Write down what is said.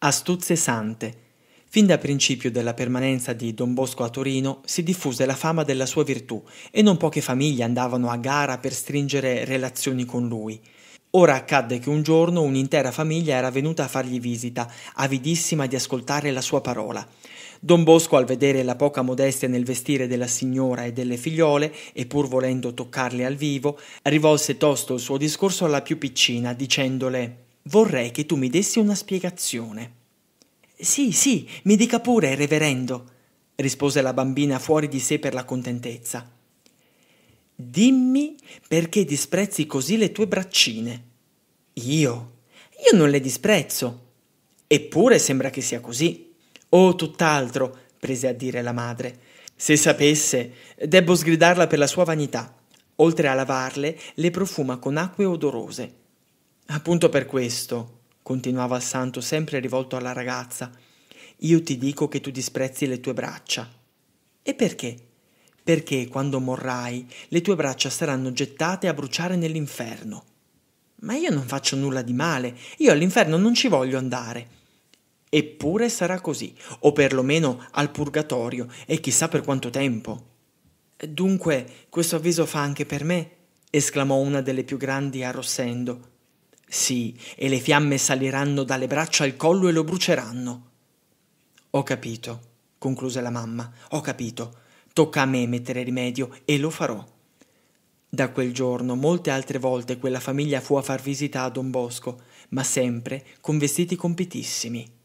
Astuzie sante. Fin da principio della permanenza di Don Bosco a Torino si diffuse la fama della sua virtù e non poche famiglie andavano a gara per stringere relazioni con lui. Ora accadde che un giorno un'intera famiglia era venuta a fargli visita, avidissima di ascoltare la sua parola. Don Bosco, al vedere la poca modestia nel vestire della signora e delle figliole, e pur volendo toccarle al vivo, rivolse tosto il suo discorso alla più piccina, dicendole vorrei che tu mi dessi una spiegazione. Sì, sì, mi dica pure, reverendo, rispose la bambina fuori di sé per la contentezza. Dimmi perché disprezzi così le tue braccine. Io? Io non le disprezzo. Eppure sembra che sia così. Oh, tutt'altro, prese a dire la madre. Se sapesse, debbo sgridarla per la sua vanità. Oltre a lavarle, le profuma con acque odorose. Appunto per questo, continuava il santo sempre rivolto alla ragazza, io ti dico che tu disprezzi le tue braccia. E perché? Perché quando morrai le tue braccia saranno gettate a bruciare nell'inferno. Ma io non faccio nulla di male, io all'inferno non ci voglio andare. Eppure sarà così, o perlomeno al purgatorio, e chissà per quanto tempo. Dunque, questo avviso fa anche per me? esclamò una delle più grandi arrossendo. Sì, e le fiamme saliranno dalle braccia al collo e lo bruceranno. Ho capito, concluse la mamma, ho capito. Tocca a me mettere rimedio e lo farò. Da quel giorno molte altre volte quella famiglia fu a far visita a Don Bosco, ma sempre con vestiti compitissimi.